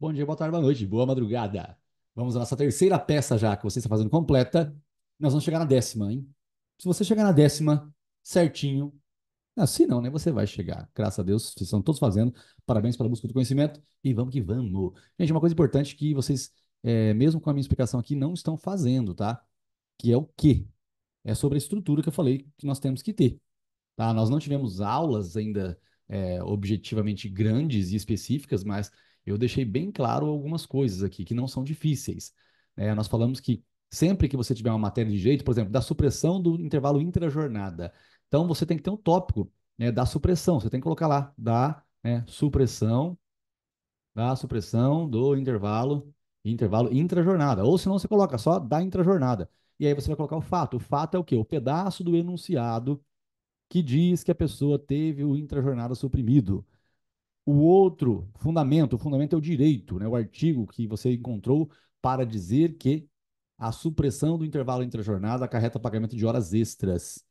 Bom dia, boa tarde, boa noite, boa madrugada. Vamos à nossa terceira peça já, que você está fazendo completa. Nós vamos chegar na décima, hein? Se você chegar na décima certinho, assim não, né? Você vai chegar. Graças a Deus, vocês estão todos fazendo. Parabéns pela busca do conhecimento e vamos que vamos. Gente, uma coisa importante que vocês, é, mesmo com a minha explicação aqui, não estão fazendo, tá? Que é o quê? É sobre a estrutura que eu falei que nós temos que ter. Tá? Nós não tivemos aulas ainda é, objetivamente grandes e específicas, mas eu deixei bem claro algumas coisas aqui que não são difíceis. É, nós falamos que sempre que você tiver uma matéria de jeito, por exemplo, da supressão do intervalo intra-jornada, então você tem que ter um tópico né, da supressão, você tem que colocar lá, da né, supressão, da supressão do intervalo, intervalo intra-jornada, ou senão você coloca só da intra-jornada, e aí você vai colocar o fato, o fato é o quê? O pedaço do enunciado que diz que a pessoa teve o intra-jornada suprimido. O outro fundamento, o fundamento é o direito, né? o artigo que você encontrou para dizer que a supressão do intervalo entre a jornada acarreta pagamento de horas extras,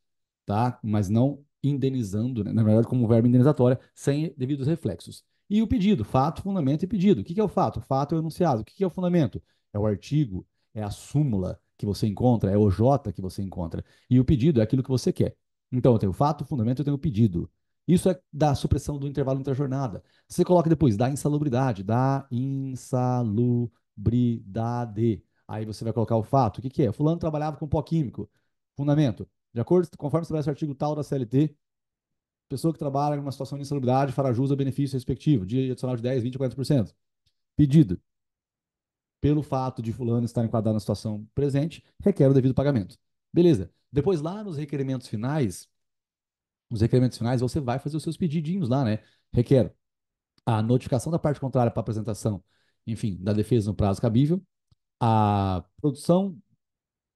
tá? Mas não indenizando, né? na verdade, como verbo indenizatório, sem devidos reflexos. E o pedido, fato, fundamento e pedido. O que é o fato? Fato é o enunciado. O que é o fundamento? É o artigo, é a súmula que você encontra, é o J que você encontra. E o pedido é aquilo que você quer. Então, eu tenho fato, fundamento, eu tenho pedido. Isso é da supressão do intervalo jornada. Você coloca depois da insalubridade, da insalubridade. Aí você vai colocar o fato. O que, que é? Fulano trabalhava com pó químico. Fundamento. De acordo, conforme estabelece o artigo tal da CLT, pessoa que trabalha em uma situação de insalubridade fará jus ao benefício respectivo, dia adicional de 10, 20 ou 40%. Pedido. Pelo fato de fulano estar enquadrado na situação presente, requer o devido pagamento. Beleza. Depois, lá nos requerimentos finais, os requerimentos finais, você vai fazer os seus pedidinhos lá, né? Requer a notificação da parte contrária para apresentação, enfim, da defesa no prazo cabível, a produção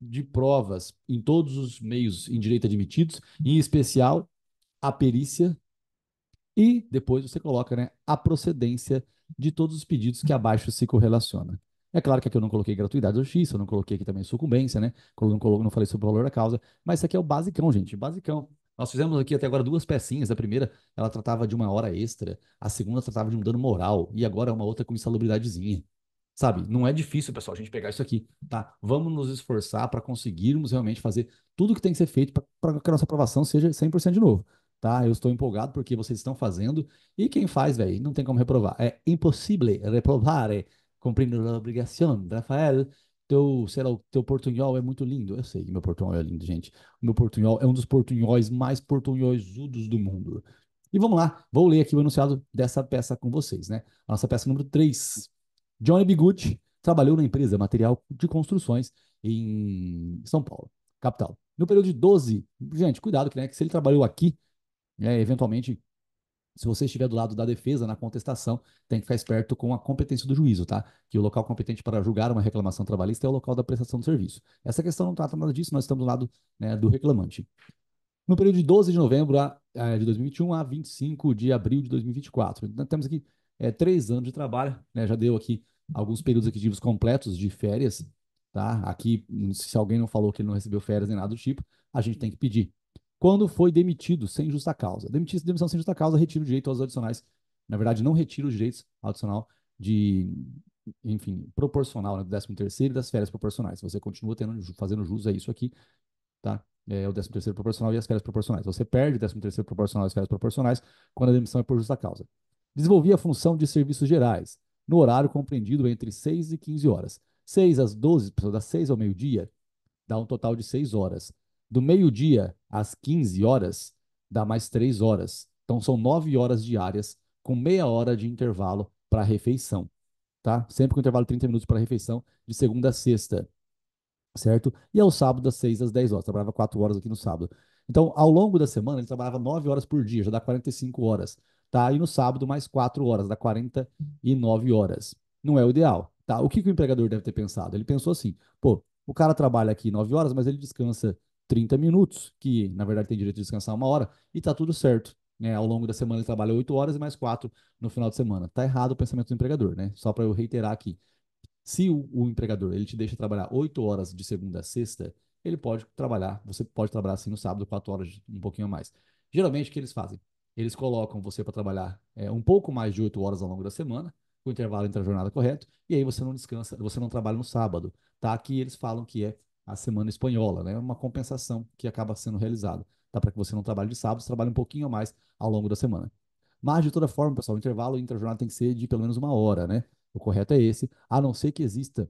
de provas em todos os meios em direito admitidos, em especial a perícia, e depois você coloca né, a procedência de todos os pedidos que abaixo se correlaciona. É claro que aqui eu não coloquei gratuidade do justiça, eu não coloquei aqui também sucumbência, né? Eu não, coloquei, não falei sobre o valor da causa, mas isso aqui é o basicão, gente, basicão. Nós fizemos aqui até agora duas pecinhas. A primeira, ela tratava de uma hora extra. A segunda tratava de um dano moral. E agora é uma outra com insalubridadezinha. Sabe? Não é difícil, pessoal, a gente pegar isso aqui, tá? Vamos nos esforçar para conseguirmos realmente fazer tudo o que tem que ser feito para que a nossa aprovação seja 100% de novo, tá? Eu estou empolgado porque vocês estão fazendo. E quem faz, velho, não tem como reprovar. É impossível reprovar, é cumprindo a obrigação. Rafael teu, sei lá, o teu portunhol é muito lindo. Eu sei que meu portunhol é lindo, gente. O meu portunhol é um dos portunhóis mais portunhóisudos do mundo. E vamos lá, vou ler aqui o enunciado dessa peça com vocês, né? nossa peça número 3. Johnny Biguchi trabalhou na empresa Material de Construções em São Paulo, capital. No período de 12, gente, cuidado, né, que se ele trabalhou aqui, né, eventualmente se você estiver do lado da defesa na contestação, tem que ficar esperto com a competência do juízo, tá? Que o local competente para julgar uma reclamação trabalhista é o local da prestação do serviço. Essa questão não trata nada disso, nós estamos do lado né, do reclamante. No período de 12 de novembro a, eh, a, de 2021 a 25 de abril de 2024. Então, temos aqui é, três anos de trabalho, né? Já deu aqui alguns períodos aquisitivos completos de férias, tá? Aqui, se alguém não falou que ele não recebeu férias nem nada do tipo, a gente tem que pedir quando foi demitido sem justa causa. Demitido, demissão sem justa causa, retira o direito aos adicionais. Na verdade, não retira os direitos adicional de, enfim, proporcional, né, do 13 terceiro e das férias proporcionais. Você continua tendo, fazendo jus a isso aqui, tá? É o 13 terceiro proporcional e as férias proporcionais. Você perde o 13 terceiro proporcional e as férias proporcionais quando a demissão é por justa causa. Desenvolvia a função de serviços gerais, no horário compreendido entre 6 e 15 horas. 6 às 12, das 6 ao meio-dia, dá um total de 6 horas. Do meio-dia às 15 horas, dá mais 3 horas. Então são 9 horas diárias, com meia hora de intervalo para a refeição. Tá? Sempre com intervalo de 30 minutos para a refeição, de segunda a sexta. Certo? E ao sábado, das 6 às 10 horas. Trabalhava 4 horas aqui no sábado. Então, ao longo da semana, ele trabalhava 9 horas por dia, já dá 45 horas. Tá? E no sábado, mais 4 horas, dá 49 horas. Não é o ideal. Tá? O que, que o empregador deve ter pensado? Ele pensou assim: pô, o cara trabalha aqui 9 horas, mas ele descansa 30 minutos, que na verdade tem direito de descansar uma hora, e tá tudo certo. Né? Ao longo da semana ele trabalha 8 horas e mais 4 no final de semana. Tá errado o pensamento do empregador, né? Só para eu reiterar aqui. Se o, o, empregador ele te deixa trabalhar 8 horas de segunda a sexta, ele pode trabalhar, você pode trabalhar assim no sábado, 4 horas, um pouquinho a mais. Geralmente o que eles fazem? Eles colocam você para trabalhar é, um pouco mais de 8 horas ao longo da semana, com o intervalo entre a jornada correto, e aí você não descansa, você não trabalha no sábado, tá? Aqui eles falam que é a semana espanhola, né? Uma compensação que acaba sendo realizada, tá? Para que você não trabalhe de sábado, trabalhe um pouquinho mais ao longo da semana. Mas, de toda forma, pessoal, o intervalo intra-jornada tem que ser de pelo menos uma hora, né? O correto é esse, a não ser que exista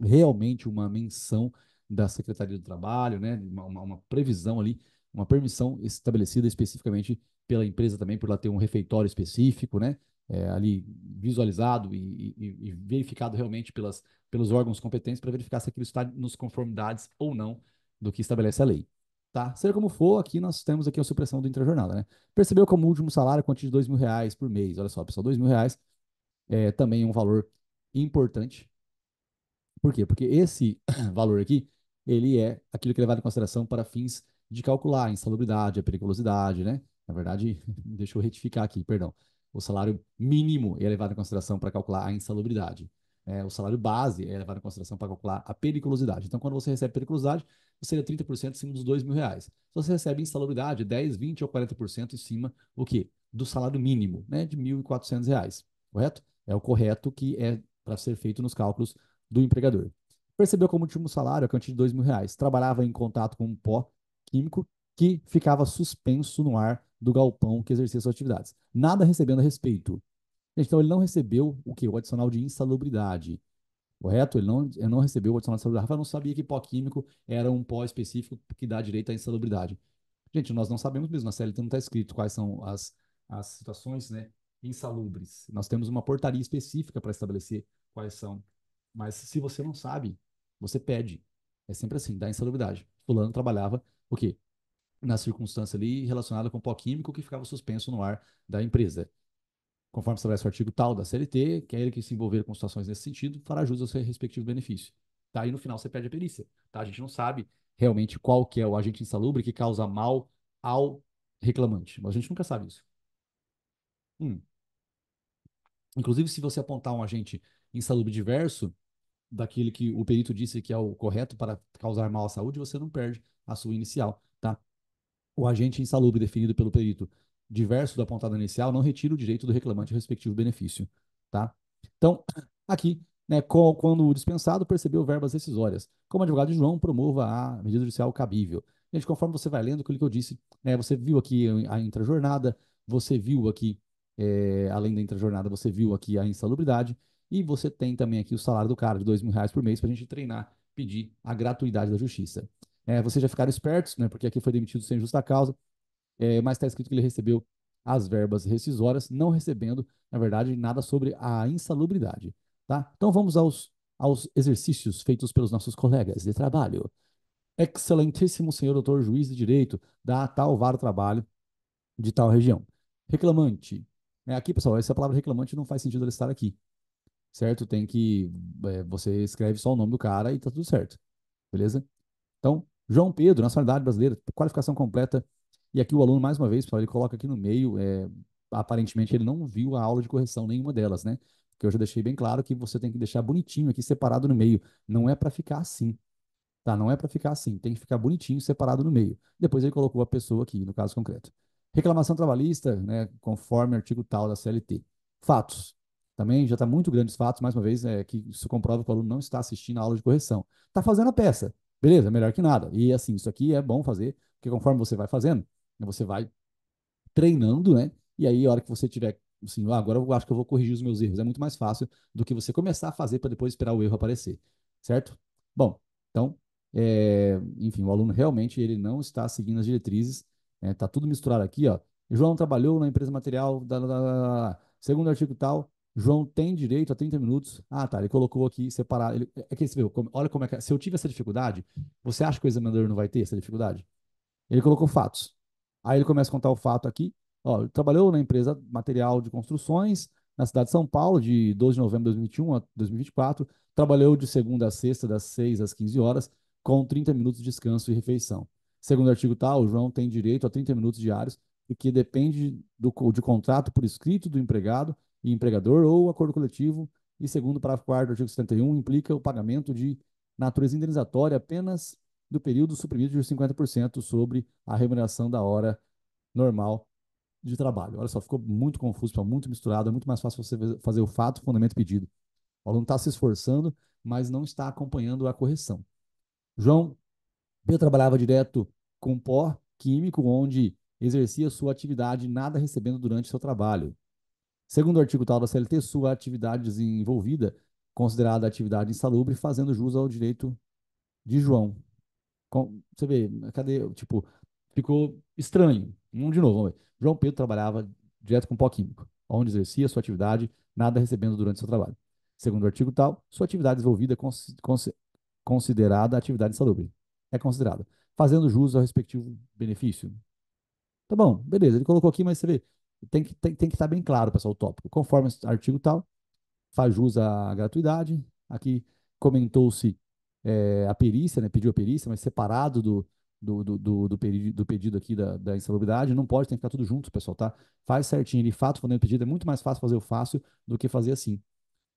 realmente uma menção da Secretaria do Trabalho, né? Uma, uma, uma previsão ali, uma permissão estabelecida especificamente pela empresa também, por ela ter um refeitório específico, né? É, ali visualizado e, e, e verificado realmente pelas pelos órgãos competentes para verificar se aquilo está nos conformidades ou não do que estabelece a lei. Tá? Seja como for, aqui nós temos aqui a supressão do intrajornal, né? Percebeu como último salário quantia de dois mil reais por mês. Olha só, pessoal, dois mil reais é também um valor importante. Por quê? Porque esse valor aqui, ele é aquilo que é levado em consideração para fins de calcular a insalubridade, a periculosidade, né? Na verdade, deixa eu retificar aqui, perdão. O salário mínimo é levado em consideração para calcular a insalubridade é, o salário base é levado em consideração para calcular a periculosidade. Então, quando você recebe periculosidade, você seria 30% em cima dos dois mil reais. Se você recebe insalubridade, 10, 20 ou 40% em cima o quê? do salário mínimo, né, de R$ 1.400, correto? É o correto que é para ser feito nos cálculos do empregador. Percebeu como último salário a quantia de R$ 2.000. Trabalhava em contato com um pó químico que ficava suspenso no ar do galpão que exercia suas atividades. Nada recebendo a respeito. Então, ele não recebeu o que O adicional de insalubridade. Correto? Ele não, ele não recebeu o adicional de insalubridade. Rafael não sabia que pó químico era um pó específico que dá direito à insalubridade. Gente, nós não sabemos mesmo. Na CLT não está escrito quais são as, as situações né, insalubres. Nós temos uma portaria específica para estabelecer quais são. Mas se você não sabe, você pede. É sempre assim, dá insalubridade. Fulano trabalhava o quê? Na circunstância ali relacionada com pó químico que ficava suspenso no ar da empresa conforme estabelece o artigo tal da CLT, que é ele que se envolver com situações nesse sentido, fará jus ao seu respectivo benefício. Tá? E no final você pede a perícia. Tá? A gente não sabe realmente qual que é o agente insalubre que causa mal ao reclamante. Mas a gente nunca sabe isso. Hum. Inclusive, se você apontar um agente insalubre diverso daquele que o perito disse que é o correto para causar mal à saúde, você não perde a sua inicial, tá? O agente insalubre definido pelo perito diverso do apontado inicial não retira o direito do reclamante ao respectivo benefício. Tá? Então, aqui, né, quando dispensado, percebeu verbas decisórias. Como advogado de João, promova a medida judicial cabível. Gente, conforme você vai lendo aquilo que eu disse, né, você viu aqui a intrajornada, você viu aqui, é, além da intrajornada, você viu aqui a insalubridade, e você tem também aqui o salário do cara de dois mil reais por mês para a gente treinar, pedir a gratuidade da justiça. É, vocês já ficaram espertos, né, porque aqui foi demitido sem justa causa, é, mas está escrito que ele recebeu as verbas rescisórias, não recebendo, na verdade, nada sobre a insalubridade. Tá? Então vamos aos, aos exercícios feitos pelos nossos colegas de trabalho. Excelentíssimo senhor doutor juiz de direito da tal vara trabalho de tal região. Reclamante. É, aqui, pessoal, essa palavra reclamante não faz sentido ela estar aqui. Certo? Tem que. É, você escreve só o nome do cara e tá tudo certo. Beleza? Então, João Pedro, nacionalidade brasileira, qualificação completa e aqui o aluno, mais uma vez, pessoal, ele coloca aqui no meio, é, aparentemente ele não viu a aula de correção, nenhuma delas, né? Que eu já deixei bem claro que você tem que deixar bonitinho aqui, separado no meio. Não é para ficar assim, tá? Não é para ficar assim, tem que ficar bonitinho, separado no meio. Depois ele colocou a pessoa aqui, no caso concreto. Reclamação trabalhista, né, conforme artigo tal da CLT. Fatos. Também já está muito grandes fatos, mais uma vez, é, que isso comprova que o aluno não está assistindo a aula de correção. Está fazendo a peça. Beleza, melhor que nada. E assim, isso aqui é bom fazer, porque conforme você vai fazendo, né, você vai treinando, né? E aí, a hora que você tiver, assim, ah, agora eu acho que eu vou corrigir os meus erros. É muito mais fácil do que você começar a fazer para depois esperar o erro aparecer, certo? Bom, então, é, enfim, o aluno realmente ele não está seguindo as diretrizes. É, tá tudo misturado aqui, ó. João trabalhou na empresa material, da, da, da, segundo artigo tal, João tem direito a 30 minutos. Ah, tá, ele colocou aqui separado. Ele, é que você viu, olha como é que é. Se eu tive essa dificuldade, você acha que o examinador não vai ter essa dificuldade? Ele colocou fatos. Aí ele começa a contar o fato aqui. Ó, ele trabalhou na empresa material de construções na cidade de São Paulo de 12 de novembro de 2021 a 2024. Trabalhou de segunda a sexta, das 6 às 15 horas, com 30 minutos de descanso e refeição. Segundo o artigo tal, o João tem direito a 30 minutos diários, o que depende do, de contrato por escrito do empregado e empregador ou acordo coletivo. E segundo o parágrafo 4 do artigo 71, implica o pagamento de natureza indenizatória apenas do período suprimido de 50% sobre a remuneração da hora normal de trabalho. Olha só, ficou muito confuso, ficou muito misturado, é muito mais fácil você fazer o fato, fundamento pedido. O aluno está se esforçando, mas não está acompanhando a correção. João, eu trabalhava direto com pó químico, onde exercia sua atividade nada recebendo durante seu trabalho. Segundo o artigo tal da CLT, sua atividade desenvolvida, considerada atividade insalubre, fazendo jus ao direito de João. Você vê, cadê? Tipo, ficou estranho. Vamos de novo, vamos ver. João Pedro trabalhava direto com pó químico, onde exercia sua atividade, nada recebendo durante seu trabalho. Segundo o artigo tal, sua atividade desenvolvida é cons cons considerada atividade insalubre. É considerada. Fazendo jus ao respectivo benefício. Tá bom, beleza. Ele colocou aqui, mas você vê, tem que, tem, tem que estar tá bem claro, pessoal, o tópico. Conforme o artigo tal, faz jus à gratuidade. Aqui comentou-se é, a perícia, né? Pediu a perícia, mas separado do, do, do, do, do, pedido aqui da, da insalubridade, não pode, tem que ficar tudo junto, pessoal, tá? Faz certinho ele, fato é pedido, é muito mais fácil fazer o fácil do que fazer assim,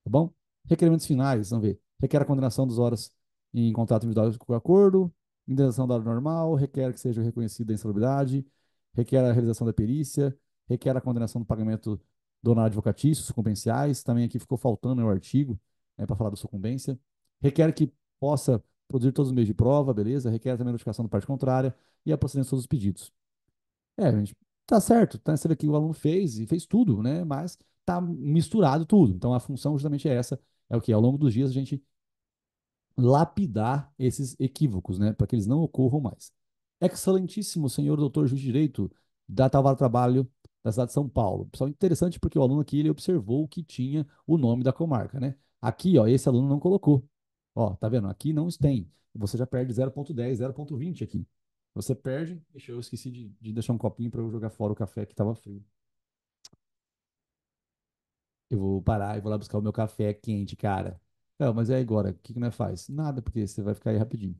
tá bom? Requerimentos finais, vamos ver. Requer a condenação das horas em contrato individual com acordo, indenização da hora normal, requer que seja reconhecida a insalubridade, requer a realização da perícia, requer a condenação do pagamento do honorário advocatício, sucumbenciais, também aqui ficou faltando o artigo, né, para falar da sucumbência, requer que possa produzir todos os meios de prova, beleza? Requer também a notificação da parte contrária e a procedência de todos os pedidos. É, gente, tá certo, tá sendo que o aluno fez e fez tudo, né? Mas tá misturado tudo. Então a função justamente é essa, é o que ao longo dos dias a gente lapidar esses equívocos, né, para que eles não ocorram mais. Excelentíssimo senhor doutor juiz de direito da Tavar Trabalho da cidade de São Paulo. Pessoal, interessante porque o aluno aqui ele observou que tinha o nome da comarca, né? Aqui, ó, esse aluno não colocou. Ó, tá vendo? Aqui não tem. Você já perde 0,10, 0,20 aqui. Você perde. Deixa eu esqueci de, de deixar um copinho para eu jogar fora o café que estava frio. Eu vou parar e vou lá buscar o meu café quente, cara. É, mas é agora. O que, que nós faz? Nada, porque você vai ficar aí rapidinho.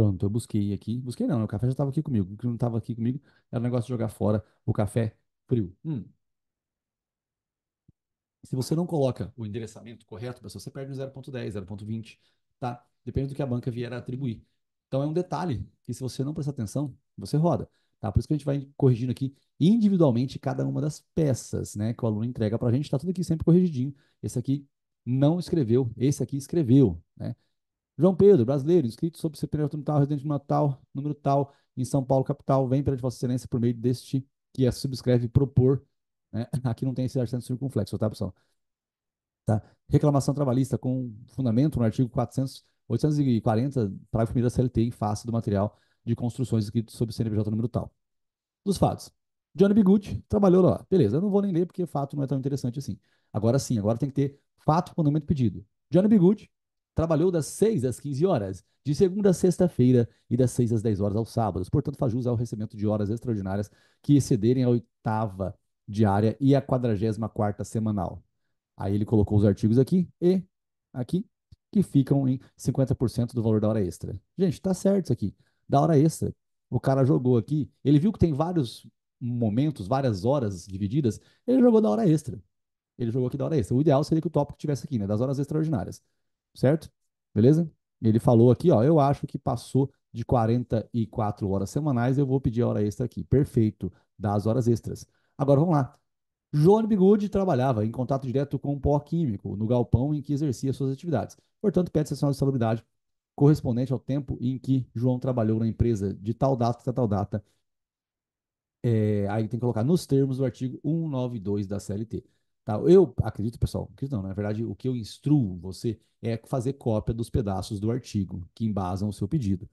Pronto, eu busquei aqui. Busquei não, né? o café já estava aqui comigo. O que não estava aqui comigo era o negócio de jogar fora o café frio. Hum. Se você não coloca o endereçamento correto, pessoal, você perde no 0.10, 0.20, tá? Depende do que a banca vier a atribuir. Então é um detalhe que se você não prestar atenção, você roda. Tá? Por isso que a gente vai corrigindo aqui individualmente cada uma das peças né, que o aluno entrega para a gente. Está tudo aqui sempre corrigidinho. Esse aqui não escreveu, esse aqui escreveu. Né? João Pedro, brasileiro, inscrito sob o número tal, residente no Natal, número tal, em São Paulo, capital, vem perante Vossa Excelência por meio deste que a subscreve propor. Né? Aqui não tem esse artigo circunflexo, tá, pessoal? Tá? Reclamação trabalhista com fundamento no artigo 400, 840, parágrafo 1 da CLT, em face do material de construções escrito sob CNPJ número tal. Dos fatos. Johnny Bigucci trabalhou lá. Beleza, eu não vou nem ler porque fato não é tão interessante assim. Agora sim, agora tem que ter fato, fundamento é pedido. Johnny Bigucci Trabalhou das 6 às 15 horas, de segunda a sexta-feira e das 6 às 10 horas aos sábados. Portanto, faz jus ao é recebimento de horas extraordinárias que excederem a oitava diária e a quadragésima quarta semanal. Aí ele colocou os artigos aqui e aqui, que ficam em 50% do valor da hora extra. Gente, tá certo isso aqui. Da hora extra, o cara jogou aqui, ele viu que tem vários momentos, várias horas divididas, ele jogou da hora extra. Ele jogou aqui da hora extra. O ideal seria que o tópico tivesse aqui, né? Das horas extraordinárias certo? Beleza? Ele falou aqui, ó, eu acho que passou de 44 horas semanais, eu vou pedir a hora extra aqui. Perfeito, das horas extras. Agora vamos lá. Johnny Bigood trabalhava em contato direto com o pó químico no galpão em que exercia suas atividades. Portanto, pede sessão de salubridade correspondente ao tempo em que João trabalhou na empresa de tal data até tal data. É, aí tem que colocar nos termos do artigo 192 da CLT. Tá? Eu acredito, pessoal, acredito não, né? na verdade, o que eu instruo você é fazer cópia dos pedaços do artigo que embasam o seu pedido.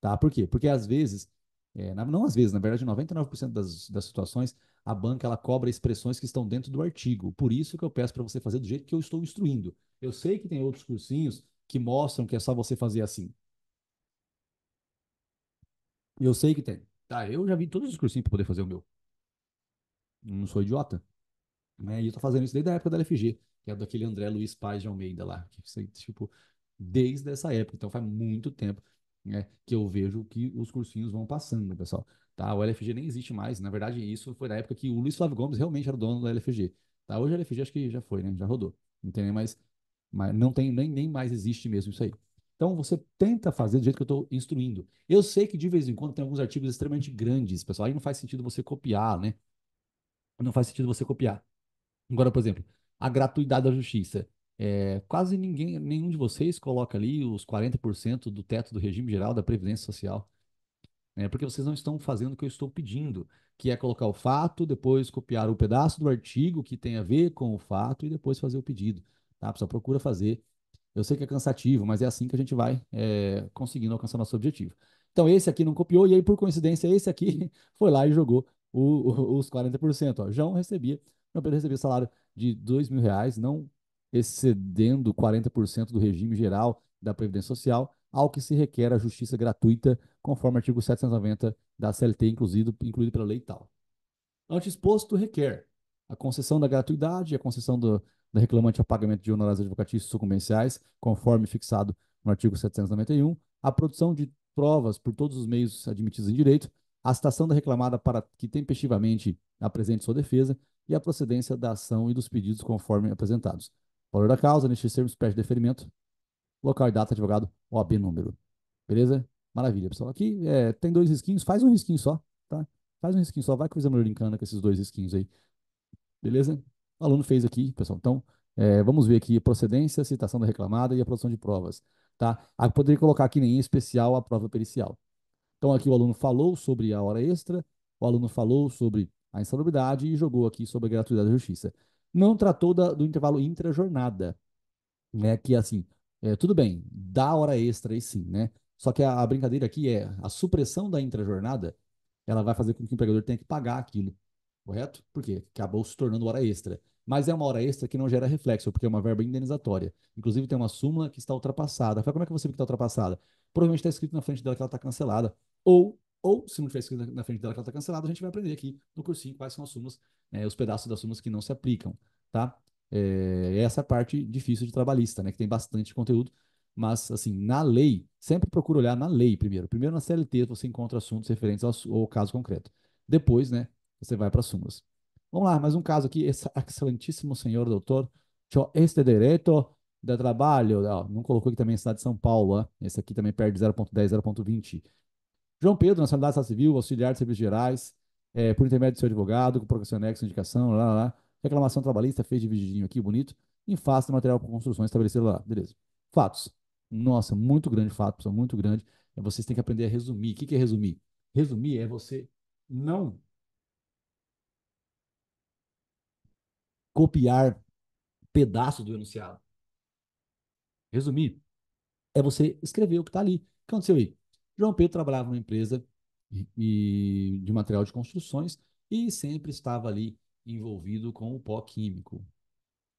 Tá? Por quê? Porque às vezes, é, não às vezes, na verdade, 99% das, das situações, a banca ela cobra expressões que estão dentro do artigo. Por isso que eu peço para você fazer do jeito que eu estou instruindo. Eu sei que tem outros cursinhos que mostram que é só você fazer assim. Eu sei que tem. Tá, eu já vi todos os cursinhos para poder fazer o meu. Não sou idiota. Né? E eu tô fazendo isso desde a época da LFG, que é daquele André Luiz Paz de Almeida lá, que tipo, desde essa época, então faz muito tempo, né, que eu vejo que os cursinhos vão passando, pessoal. Tá? O LFG nem existe mais, na verdade isso foi na época que o Luiz Flávio Gomes realmente era o dono da LFG. Tá? Hoje a LFG acho que já foi, né? Já rodou. Não tem nem mais, mas não tem nem, nem mais existe mesmo isso aí. Então você tenta fazer do jeito que eu estou instruindo. Eu sei que de vez em quando tem alguns artigos extremamente grandes, pessoal. Aí não faz sentido você copiar, né? Não faz sentido você copiar. Agora, por exemplo, a gratuidade da justiça. É, quase ninguém, nenhum de vocês coloca ali os 40% do teto do regime geral da Previdência Social. é Porque vocês não estão fazendo o que eu estou pedindo, que é colocar o fato, depois copiar o pedaço do artigo que tem a ver com o fato e depois fazer o pedido. Tá? Só procura fazer. Eu sei que é cansativo, mas é assim que a gente vai é, conseguindo alcançar nosso objetivo. Então, esse aqui não copiou, e aí, por coincidência, esse aqui foi lá e jogou o, o, os 40%. Ó. João recebia não empresa recebia salário de dois mil reais, não excedendo 40% do regime geral da Previdência Social, ao que se requer a justiça gratuita, conforme o artigo 790 da CLT, incluído, incluído pela lei tal. Antes exposto, requer a concessão da gratuidade e a concessão do, da reclamante ao pagamento de honorários advocatícios sucumbenciais, conforme fixado no artigo 791, a produção de provas por todos os meios admitidos em direito, a citação da reclamada para que tempestivamente apresente sua defesa, e a procedência da ação e dos pedidos conforme apresentados. Valor da causa, neste termos, pede deferimento. Local e data, advogado, OAB número. Beleza? Maravilha, pessoal. Aqui é, tem dois risquinhos, faz um risquinho só, tá? Faz um risquinho só, vai que o examinador brincando com esses dois risquinhos aí. Beleza? O aluno fez aqui, pessoal. Então, é, vamos ver aqui procedência, citação da reclamada e a produção de provas, tá? Ah, poderia colocar aqui em especial a prova pericial. Então, aqui o aluno falou sobre a hora extra, o aluno falou sobre a insalubridade e jogou aqui sobre a gratuidade da justiça. Não tratou da, do intervalo intra-jornada, né? Que assim, é, tudo bem, dá hora extra aí sim, né? Só que a, a brincadeira aqui é a supressão da intra-jornada, ela vai fazer com que o empregador tenha que pagar aquilo, correto? Por quê? Acabou se tornando hora extra. Mas é uma hora extra que não gera reflexo, porque é uma verba indenizatória. Inclusive, tem uma súmula que está ultrapassada. Fala, como é que você vê que está ultrapassada? Provavelmente está escrito na frente dela que ela está cancelada. Ou ou, se não tiver escrito na frente dela que ela está cancelada, a gente vai aprender aqui no cursinho quais são as súmulas, né, os pedaços das súmulas que não se aplicam, tá? É essa é parte difícil de trabalhista, né? Que tem bastante conteúdo, mas, assim, na lei, sempre procura olhar na lei primeiro. Primeiro na CLT você encontra assuntos referentes ao, ao caso concreto. Depois, né, você vai para as súmulas. Vamos lá, mais um caso aqui. Esse excelentíssimo senhor doutor, este direito de trabalho, não colocou aqui também a cidade de São Paulo, ó. esse aqui também perde 0.10, 0.20. João Pedro, nacionalidade da civil, auxiliar de serviços gerais, é, por intermédio do seu advogado, com procacionex, indicação, lá, lá, lá. Reclamação trabalhista, fez divididinho aqui, bonito. Em face do material para construção estabelecido lá. Beleza. Fatos. Nossa, muito grande fato, pessoal, muito grande. É, vocês têm que aprender a resumir. O que é resumir? Resumir é você não copiar pedaço do enunciado. Resumir é você escrever o que está ali. O que aconteceu aí? João Pedro trabalhava numa empresa de material de construções e sempre estava ali envolvido com o pó químico.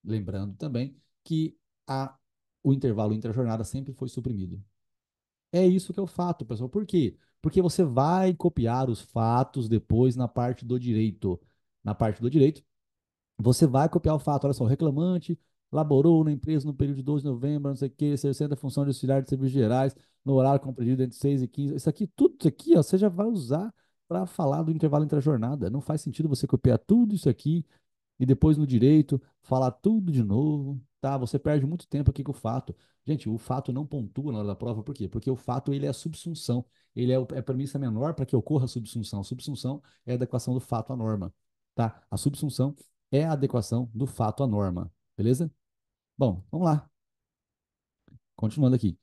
Lembrando também que a, o intervalo intra-jornada sempre foi suprimido. É isso que é o fato, pessoal. Por quê? Porque você vai copiar os fatos depois na parte do direito. Na parte do direito, você vai copiar o fato. Olha só, o reclamante laborou na empresa no período de 12 de novembro, não sei o quê, exercendo a função de auxiliar de serviços gerais no horário compreendido entre 6 e 15. Isso aqui, tudo isso aqui, ó, você já vai usar para falar do intervalo entre a jornada. Não faz sentido você copiar tudo isso aqui e depois no direito falar tudo de novo, tá? Você perde muito tempo aqui com o fato. Gente, o fato não pontua na hora da prova, por quê? Porque o fato ele é a subsunção. Ele é, é a premissa menor para que ocorra a subsunção. A subsunção é a adequação do fato à norma, tá? A subsunção é a adequação do fato à norma, beleza? Bom, vamos lá. Continuando aqui.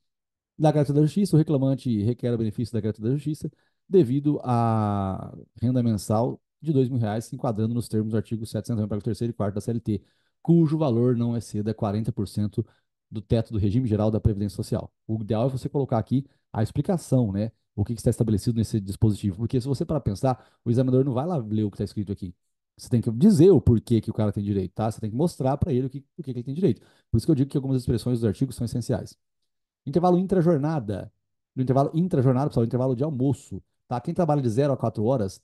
Da gratuita da justiça, o reclamante requer o benefício da gratuita da justiça devido à renda mensal de R$ 2.000, se enquadrando nos termos do artigo 790, parágrafo 3 e 4 da CLT, cujo valor não exceda 40% do teto do regime geral da Previdência Social. O ideal é você colocar aqui a explicação, né? O que, que está estabelecido nesse dispositivo. Porque se você para pensar, o examinador não vai lá ler o que está escrito aqui. Você tem que dizer o porquê que o cara tem direito, tá? Você tem que mostrar para ele o que, o que ele tem direito. Por isso que eu digo que algumas expressões dos artigos são essenciais. Intervalo intrajornada. No intervalo intrajornada, pessoal, é intervalo de almoço, tá? Quem trabalha de 0 a 4 horas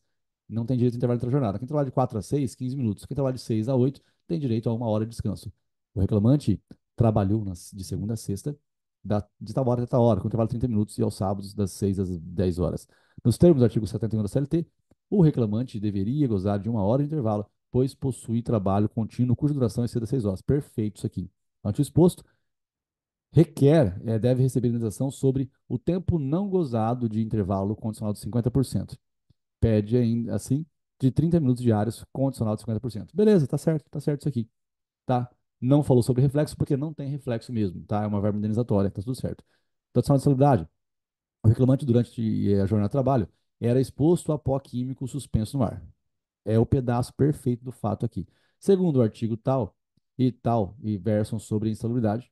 não tem direito a intervalo intrajornada. Quem trabalha de 4 a 6, 15 minutos. Quem trabalha de 6 a 8 tem direito a uma hora de descanso. O reclamante trabalhou nas, de segunda a sexta, da, de tal hora até tal hora, com intervalo de 30 minutos e aos sábados das 6 às 10 horas. Nos termos do artigo 71 da CLT, o reclamante deveria gozar de uma hora de intervalo, pois possui trabalho contínuo cuja duração exceda é seis horas. Perfeito isso aqui. Ante o exposto, requer, é, deve receber indenização sobre o tempo não gozado de intervalo condicional de 50%. Pede, ainda assim, de 30 minutos diários condicional de 50%. Beleza, tá certo, tá certo isso aqui. Tá? Não falou sobre reflexo porque não tem reflexo mesmo, tá? É uma verba indenizatória, tá tudo certo. Tradicional de salubridade. O reclamante durante eh, a jornada de trabalho era exposto a pó químico suspenso no ar. É o pedaço perfeito do fato aqui. Segundo o artigo tal e tal e versam sobre insalubridade,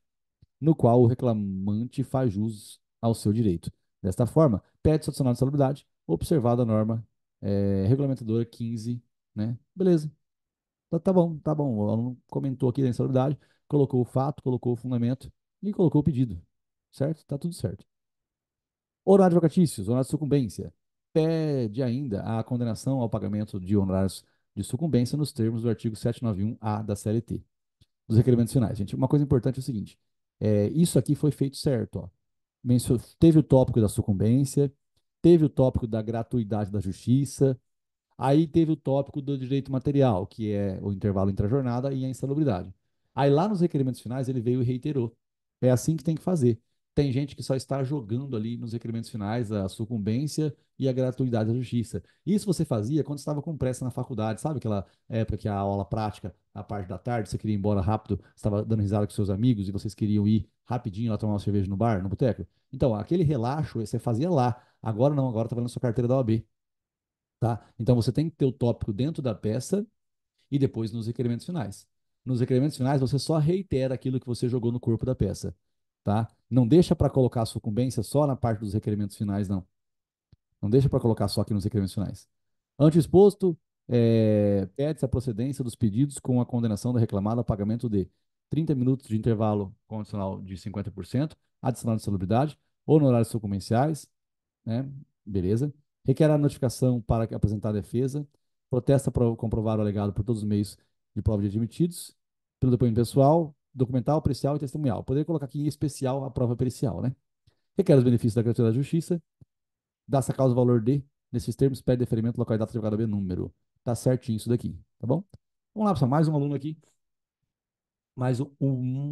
no qual o reclamante faz jus ao seu direito. Desta forma, pede adicional de insalubridade, observada a norma é, regulamentadora 15, né? Beleza. Tá, tá, bom, tá bom. O aluno comentou aqui da insalubridade, colocou o fato, colocou o fundamento e colocou o pedido. Certo? Tá tudo certo. Horário de vacatícios, horário de sucumbência pede ainda a condenação ao pagamento de honorários de sucumbência nos termos do artigo 791-A da CLT, dos requerimentos finais. Gente, uma coisa importante é o seguinte, é, isso aqui foi feito certo. Ó. Teve o tópico da sucumbência, teve o tópico da gratuidade da justiça, aí teve o tópico do direito material, que é o intervalo entre a jornada e a insalubridade. Aí lá nos requerimentos finais ele veio e reiterou. É assim que tem que fazer tem gente que só está jogando ali nos requerimentos finais a sucumbência e a gratuidade da justiça. Isso você fazia quando estava com pressa na faculdade, sabe? Aquela época que a aula prática, a parte da tarde, você queria ir embora rápido, estava dando risada com seus amigos e vocês queriam ir rapidinho lá tomar uma cerveja no bar, no boteco. Então, aquele relaxo você fazia lá. Agora não, agora está valendo sua carteira da OAB. Tá? Então, você tem que ter o tópico dentro da peça e depois nos requerimentos finais. Nos requerimentos finais, você só reitera aquilo que você jogou no corpo da peça. Tá? Não deixa para colocar a sucumbência só na parte dos requerimentos finais, não. Não deixa para colocar só aqui nos requerimentos finais. Ante exposto, é, pede-se a procedência dos pedidos com a condenação da reclamada a pagamento de 30 minutos de intervalo condicional de 50%, adicional de salubridade, honorários sucumbenciais, né? Beleza. Requer a notificação para apresentar a defesa, protesta para comprovar o alegado por todos os meios de prova de admitidos, pelo depoimento pessoal, documental, pericial e testemunhal. Poderia colocar aqui em especial a prova pericial, né? Requer os benefícios da gratuidade da justiça. dá essa causa o valor de, nesses termos, pede deferimento, local e data de advogado B número. Tá certinho isso daqui, tá bom? Vamos lá, pessoal, mais um aluno aqui. Mais um,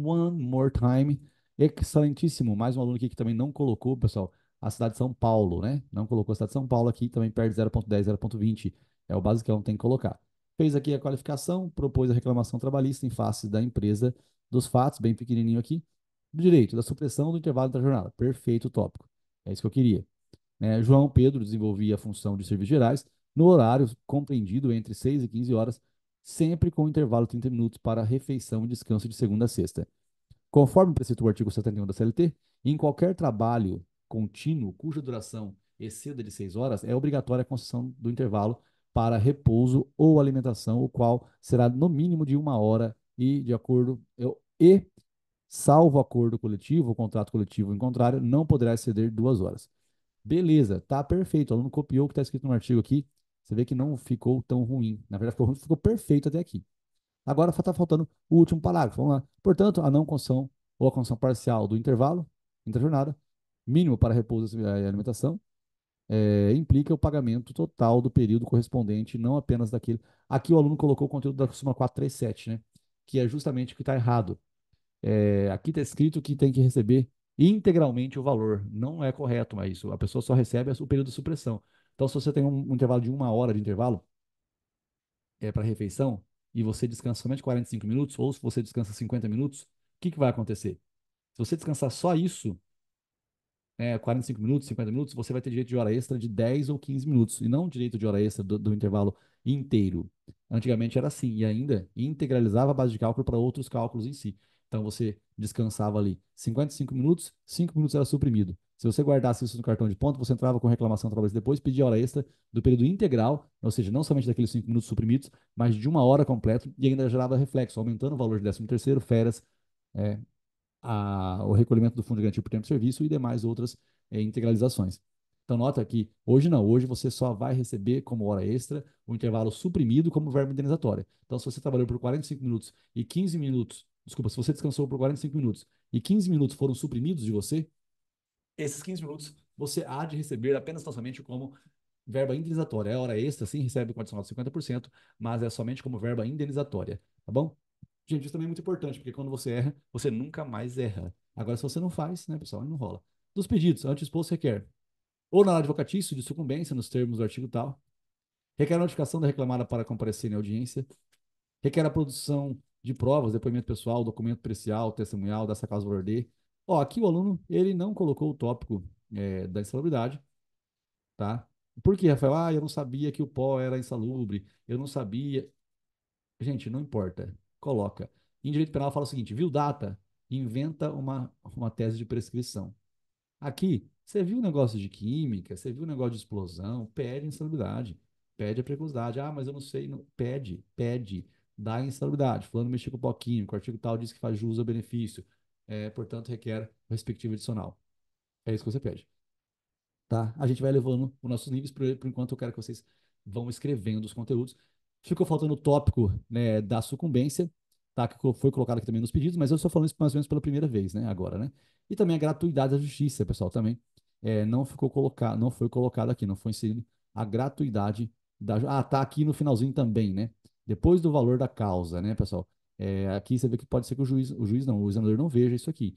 one more time. Excelentíssimo. Mais um aluno aqui que também não colocou, pessoal, a cidade de São Paulo, né? Não colocou a cidade de São Paulo aqui, também perde 0.10, 0.20. É o básico basicão, é tem que colocar. Fez aqui a qualificação, propôs a reclamação trabalhista em face da empresa dos fatos, bem pequenininho aqui. Do direito, da supressão do intervalo da jornada. Perfeito tópico. É isso que eu queria. Né, João Pedro desenvolvia a função de serviços gerais no horário compreendido entre 6 e 15 horas, sempre com intervalo de 30 minutos para refeição e descanso de segunda a sexta. Conforme preceitou o artigo 71 da CLT, em qualquer trabalho contínuo cuja duração exceda de 6 horas, é obrigatória a concessão do intervalo para repouso ou alimentação, o qual será no mínimo de uma hora e de acordo, eu, e, salvo acordo coletivo, o contrato coletivo em contrário, não poderá exceder duas horas. Beleza, tá perfeito. O aluno copiou o que está escrito no artigo aqui. Você vê que não ficou tão ruim. Na verdade, ficou, ficou perfeito até aqui. Agora está faltando o último parágrafo. Vamos lá. Portanto, a não concessão ou a concessão parcial do intervalo, interjornada, mínimo para repouso e alimentação, é, implica o pagamento total do período correspondente, não apenas daquele. Aqui o aluno colocou o conteúdo da suma 437, né? Que é justamente o que está errado é, aqui está escrito que tem que receber integralmente o valor. Não é correto, mas isso. A pessoa só recebe o período de supressão. Então, se você tem um, um intervalo de uma hora de intervalo é, para refeição e você descansa somente 45 minutos, ou se você descansa 50 minutos, o que, que vai acontecer? Se você descansar só isso, é, 45 minutos, 50 minutos, você vai ter direito de hora extra de 10 ou 15 minutos, e não direito de hora extra do, do intervalo inteiro. Antigamente era assim, e ainda integralizava a base de cálculo para outros cálculos em si. Então você descansava ali 55 minutos, 5 minutos era suprimido. Se você guardasse isso no cartão de ponto, você entrava com reclamação trabalhista depois, pedia hora extra do período integral, ou seja, não somente daqueles 5 minutos suprimidos, mas de uma hora completa e ainda gerava reflexo, aumentando o valor de 13 terceiro, férias, é, a, o recolhimento do fundo de garantia por tempo de serviço e demais outras é, integralizações. Então, nota que hoje não, hoje você só vai receber como hora extra o intervalo suprimido como verba indenizatória. Então, se você trabalhou por 45 minutos e 15 minutos Desculpa, se você descansou por 45 minutos e 15 minutos foram suprimidos de você, esses 15 minutos você há de receber apenas tão somente como verba indenizatória. É hora extra, sim, recebe com adicional de 50%, mas é somente como verba indenizatória, tá bom? Gente, isso também é muito importante, porque quando você erra, você nunca mais erra. Agora, se você não faz, né, pessoal, não rola. Dos pedidos, antes exposto requer. Ou na hora advocatício de sucumbência, nos termos do artigo tal. Requer a notificação da reclamada para comparecer em audiência. Requer a produção de provas, depoimento pessoal, documento pericial, testemunhal, dessa causa valor D. Ó, aqui o aluno, ele não colocou o tópico é, da insalubridade, tá? Por que, Rafael? Ah, eu não sabia que o pó era insalubre, eu não sabia. Gente, não importa, coloca. Em direito penal fala o seguinte, viu data? Inventa uma, uma tese de prescrição. Aqui, você viu um negócio de química, você viu um negócio de explosão, pede insalubridade, pede a precocidade. Ah, mas eu não sei, não... pede, pede da insalubridade. Fulano mexe com o bloquinho, o artigo tal diz que faz jus ao benefício, é, portanto, requer o respectivo adicional. É isso que você pede. Tá? A gente vai levando os nossos níveis, por, por enquanto eu quero que vocês vão escrevendo os conteúdos. Ficou faltando o tópico né, da sucumbência, tá? que foi colocado aqui também nos pedidos, mas eu estou falando isso mais ou menos pela primeira vez, né, agora, né? E também a gratuidade da justiça, pessoal, também. É, não ficou colocado, não foi colocado aqui, não foi inserido a gratuidade da Ah, tá aqui no finalzinho também, né? depois do valor da causa, né, pessoal? É, aqui você vê que pode ser que o juiz, o juiz não, o examinador não veja isso aqui.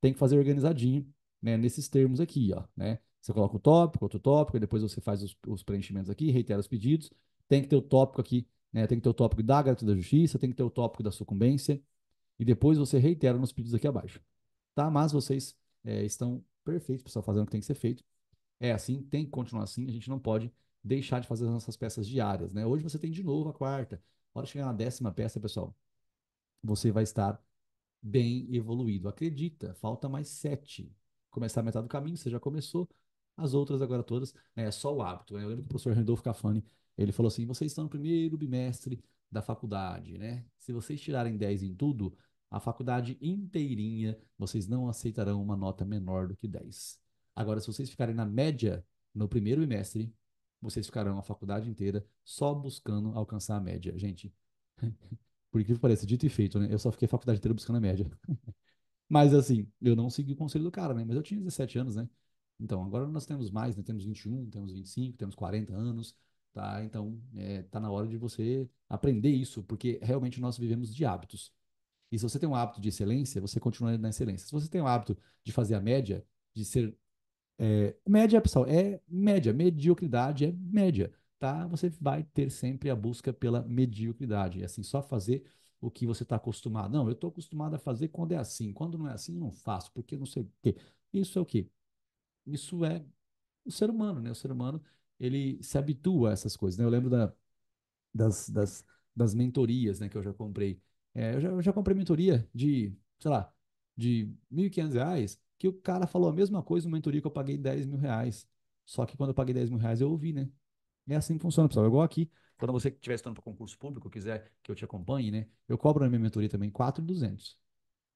Tem que fazer organizadinho, né, nesses termos aqui, ó, né? Você coloca o tópico, outro tópico, depois você faz os, os preenchimentos aqui, reitera os pedidos. Tem que ter o tópico aqui, né? Tem que ter o tópico da gratuidade da justiça, tem que ter o tópico da sucumbência. E depois você reitera nos pedidos aqui abaixo, tá? Mas vocês é, estão perfeitos, pessoal, fazendo o que tem que ser feito. É assim, tem que continuar assim, a gente não pode deixar de fazer as nossas peças diárias, né? Hoje você tem de novo a quarta. hora de chegar na décima peça, pessoal, você vai estar bem evoluído. Acredita, falta mais sete. Começar a metade do caminho, você já começou. As outras agora todas, né, é só o hábito. Né? Eu lembro que o professor Randolfo Cafani, ele falou assim, vocês estão no primeiro bimestre da faculdade, né? Se vocês tirarem 10 em tudo, a faculdade inteirinha, vocês não aceitarão uma nota menor do que 10. Agora, se vocês ficarem na média no primeiro bimestre, vocês ficarão a faculdade inteira só buscando alcançar a média. Gente, por incrível que pareça, dito e feito, né? Eu só fiquei a faculdade inteira buscando a média. Mas assim, eu não segui o conselho do cara, né? Mas eu tinha 17 anos, né? Então, agora nós temos mais, né? Temos 21, temos 25, temos 40 anos, tá? Então, é, tá na hora de você aprender isso, porque realmente nós vivemos de hábitos. E se você tem um hábito de excelência, você continua na excelência. Se você tem um hábito de fazer a média, de ser é, média, pessoal, é média. Mediocridade é média, tá? Você vai ter sempre a busca pela mediocridade. É assim, só fazer o que você está acostumado. Não, eu estou acostumado a fazer quando é assim. Quando não é assim, não faço, porque não sei o quê. Isso é o quê? Isso é o ser humano, né? O ser humano, ele se habitua a essas coisas, né? Eu lembro da, das, das, das mentorias, né? Que eu já comprei. É, eu, já, eu já comprei mentoria de, sei lá, de R$ 1.500 que o cara falou a mesma coisa numa mentoria que eu paguei 10 mil reais. Só que quando eu paguei 10 mil reais, eu ouvi, né? É assim que funciona, pessoal. É igual aqui, quando você estiver estudando para concurso público, quiser que eu te acompanhe, né? Eu cobro na minha mentoria também 4,200.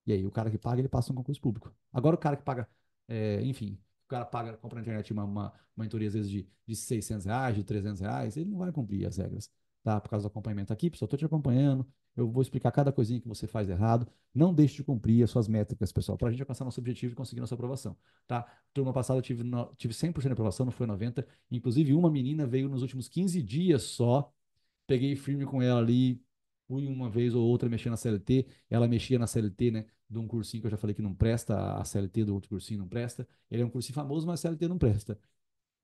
E aí, o cara que paga, ele passa um concurso público. Agora, o cara que paga, é, enfim, o cara paga, compra na internet uma, uma, uma mentoria às vezes de, de 600 reais, de 300 reais, ele não vai cumprir as regras tá? Por causa do acompanhamento aqui, pessoal, estou te acompanhando, eu vou explicar cada coisinha que você faz errado. Não deixe de cumprir as suas métricas, pessoal, para a gente alcançar nosso objetivo e conseguir nossa aprovação, tá? Turma passada eu tive, no, tive 100% de aprovação, não foi 90%. Inclusive, uma menina veio nos últimos 15 dias só, peguei firme com ela ali, fui uma vez ou outra mexer na CLT, ela mexia na CLT, né? De um cursinho que eu já falei que não presta, a CLT do outro cursinho não presta. Ele é um cursinho famoso, mas a CLT não presta.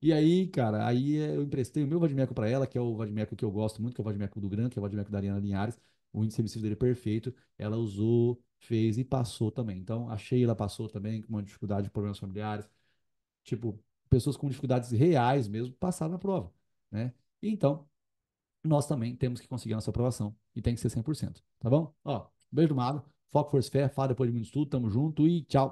E aí, cara, aí é, eu emprestei o meu vadimeco para ela, que é o vadimeco que eu gosto muito, que é o vadimeco do Gran, que é o vadimeco da Ariana Linhares. O índice emissivo dele é perfeito. Ela usou, fez e passou também. Então, a Sheila passou também com uma dificuldade de problemas familiares. Tipo, pessoas com dificuldades reais mesmo passaram na prova, né? Então, nós também temos que conseguir a nossa aprovação e tem que ser 100%, tá bom? Ó, beijo do Mago, foco, força, fé, fala depois de muito estudo, tamo junto e tchau!